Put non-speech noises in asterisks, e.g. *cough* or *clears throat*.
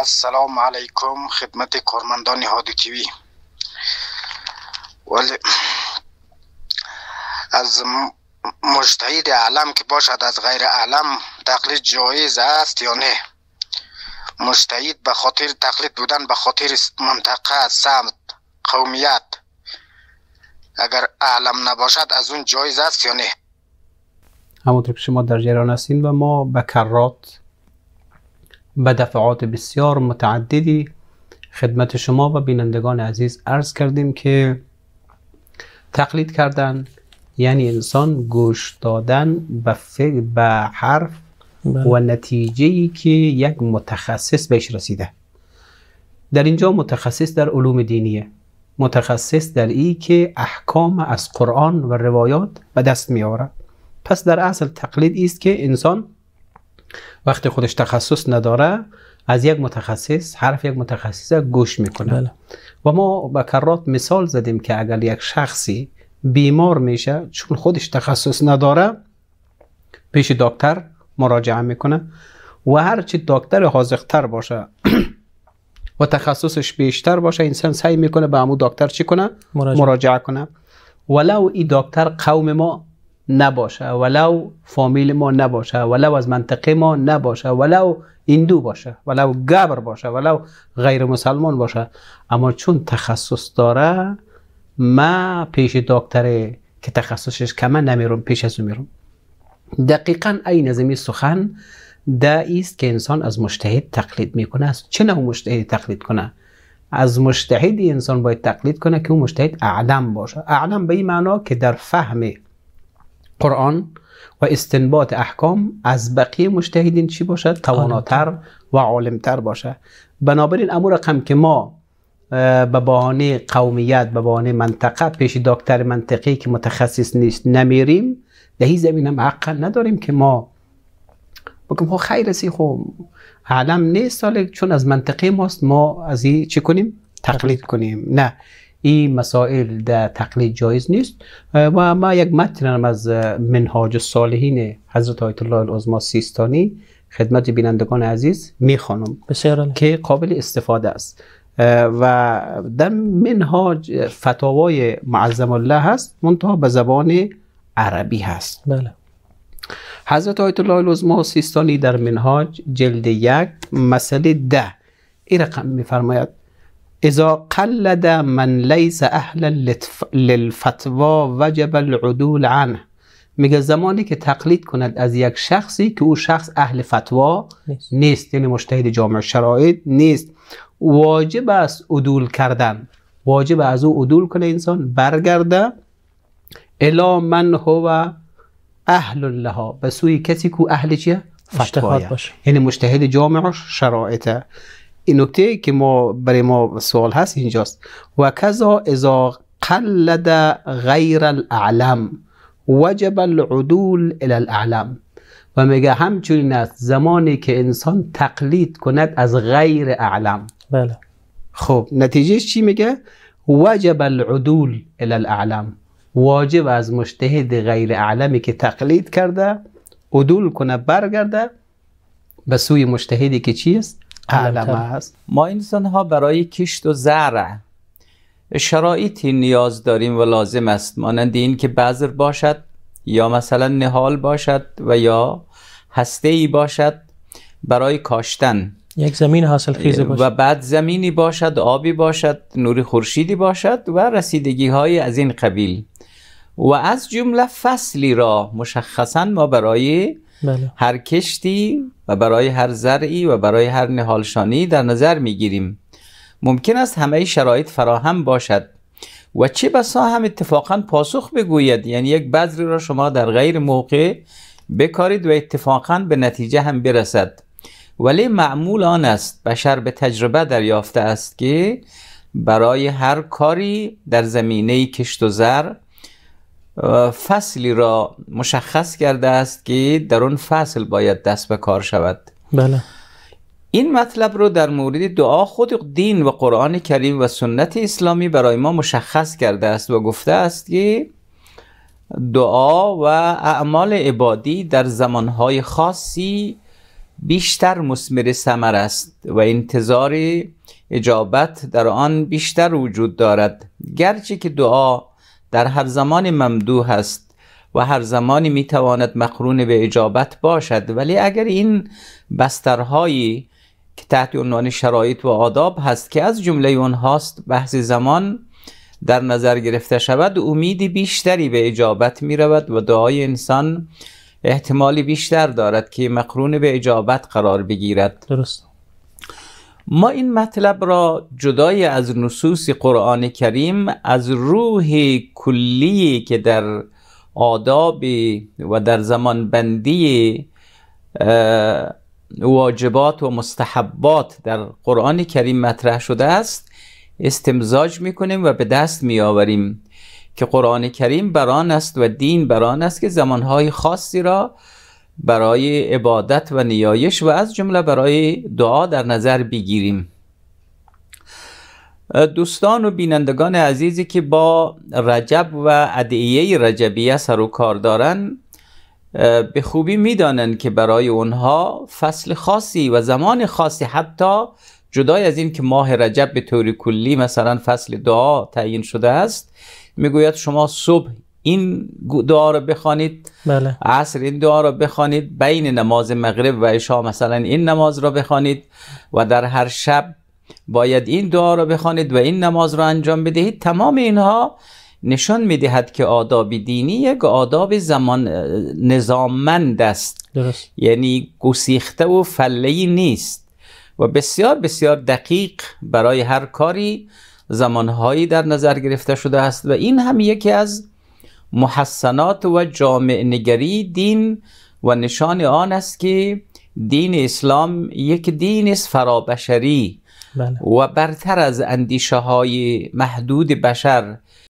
السلام علیکم خدمت کارمندان هادی تیوی ولی از مجتهد علم که باشد از غیر علم تقلید جایز است یا نه مجتهد به خاطر تقلید بودن به خاطر منطقه سمت قومیت اگر علم نباشد از اون جایز است یا نه همونطور که شما در جریان هستین و ما به کرات به دفعات بسیار متعددی خدمت شما و بینندگان عزیز عرض کردیم که تقلید کردن یعنی انسان گوش دادن به به حرف بله. و نتیجه ای که یک متخصص بهش رسیده در اینجا متخصص در علوم دینیه متخصص در ای که احکام از قرآن و روایات به دست میاره پس در اصل تقلید است که انسان وقتی خودش تخصص نداره از یک متخصص حرف یک متخصص گوش میکنه بله. و ما به کرات مثال زدیم که اگر یک شخصی بیمار میشه چون خودش تخصص نداره پیش دکتر مراجعه میکنه و هرچی دکتر حاضقتر باشه *clears throat* و تخصصش بیشتر باشه انسان سعی میکنه به امو دکتر چی کنه مراجعه, مراجعه کنه ولو این دکتر قوم ما نباشه ولو فامیل ما نباشه ولو از منطقه ما نباشه ولو هندو باشه ولو گبر باشه ولو غیر مسلمان باشه اما چون تخصص داره ما پیش دکتره که تخصصش کمه نمیرم پیش از میرم دقیقا این از سخن ده است که انسان از مشتهد تقلید میکنه از چه نوع مشتهد تقلید کنه از مشتهدی انسان باید تقلید کنه که اون مشتهد اعلم باشه اعلم به این معنا که در فهم قرآن و استنباط احکام از بقیه مجتهدین چی باشد تواناتر و عالمتر باشه. بنابراین امور رقم که ما به بهانه قومیت به بهانه منطقه پیش دکتر منطقی که متخصص نیست نمیریم در این زمین هم حق نداریم که ما بگم خو خب خیر سی خو خب عالم نیست ساله چون از منطقه ماست ما از این چی کنیم تقلید کنیم نه این مسائل در تقلید جایز نیست و ما یک متنم از منهاج صالحین حضرت آیت الله العظما سیستانی خدمت بینندگان عزیز میخوانم که قابل استفاده است و در منهاج فتاوای معظم الله هست منتها به زبان عربی هست بله حضرت آیت الله العظما سیستانی در منهاج جلد یک مسئله ده این رقم میفرماید اذا قلد من لیس اهل للفتوا وجب العدول عنه میگه زمانی که تقلید کند از یک شخصی که او شخص اهل فتوا نیست, یعنی مشتهد جامع شرایط نیست واجب است عدول کردن واجب از او عدول کنه انسان برگرده الا من هو اهل لها به سوی کسی که اهل چیه فتوا یعنی مشتهد جامع شرایطه این نکته که ما برای ما سوال هست اینجاست و کذا اذا قلد غیر الاعلم وجب العدول الی الاعلم و میگه همچنین است زمانی که انسان تقلید کند از غیر اعلم بله خب نتیجهش چی میگه وجب العدول الی الاعلم واجب از مشتهد غیر اعلمی که تقلید کرده عدول کنه برگرده به سوی مشتهدی که چی عالم است ما انسان ها برای کشت و زرع شرایطی نیاز داریم و لازم است مانند این که بذر باشد یا مثلا نهال باشد و یا هسته ای باشد برای کاشتن یک زمین حاصل خیزه باشد و بعد زمینی باشد آبی باشد نوری خورشیدی باشد و رسیدگی های از این قبیل و از جمله فصلی را مشخصا ما برای بله. هر کشتی و برای هر زرعی و برای هر نهالشانی در نظر میگیریم ممکن است همه شرایط فراهم باشد و چه بسا هم اتفاقا پاسخ بگوید یعنی یک بذری را شما در غیر موقع بکارید و اتفاقا به نتیجه هم برسد ولی معمول آن است بشر به تجربه دریافته است که برای هر کاری در زمینه کشت و زر فصلی را مشخص کرده است که در اون فصل باید دست به کار شود بله این مطلب رو در مورد دعا خود دین و قرآن کریم و سنت اسلامی برای ما مشخص کرده است و گفته است که دعا و اعمال عبادی در زمانهای خاصی بیشتر مسمر ثمر است و انتظار اجابت در آن بیشتر وجود دارد گرچه که دعا در هر زمان ممدوح است و هر زمانی میتواند مقرون به اجابت باشد ولی اگر این بسترهایی که تحت عنوان شرایط و آداب هست که از جمله اونهاست بحث زمان در نظر گرفته شود امید بیشتری به اجابت می رود و دعای انسان احتمالی بیشتر دارد که مقرون به اجابت قرار بگیرد درست ما این مطلب را جدای از نصوص قرآن کریم از روح کلی که در آداب و در زمان بندی واجبات و مستحبات در قرآن کریم مطرح شده است استمزاج میکنیم و به دست میآوریم که قرآن کریم بران است و دین بران است که زمانهای خاصی را برای عبادت و نیایش و از جمله برای دعا در نظر بگیریم دوستان و بینندگان عزیزی که با رجب و ادعیه رجبیه سر و کار دارن به خوبی میدانند که برای اونها فصل خاصی و زمان خاصی حتی جدای از این که ماه رجب به طور کلی مثلا فصل دعا تعیین شده است میگوید شما صبح این دعا رو بخوانید بله. عصر این دعا رو بخوانید بین نماز مغرب و عشا مثلا این نماز رو بخوانید و در هر شب باید این دعا رو بخوانید و این نماز رو انجام بدهید تمام اینها نشان میدهد که آداب دینی یک آداب زمان نظاممند است درست. یعنی گسیخته و فلی نیست و بسیار بسیار دقیق برای هر کاری زمانهایی در نظر گرفته شده است و این هم یکی از محسنات و جامع نگری دین و نشان آن است که دین اسلام یک دین است فرابشری بله. و برتر از اندیشه های محدود بشر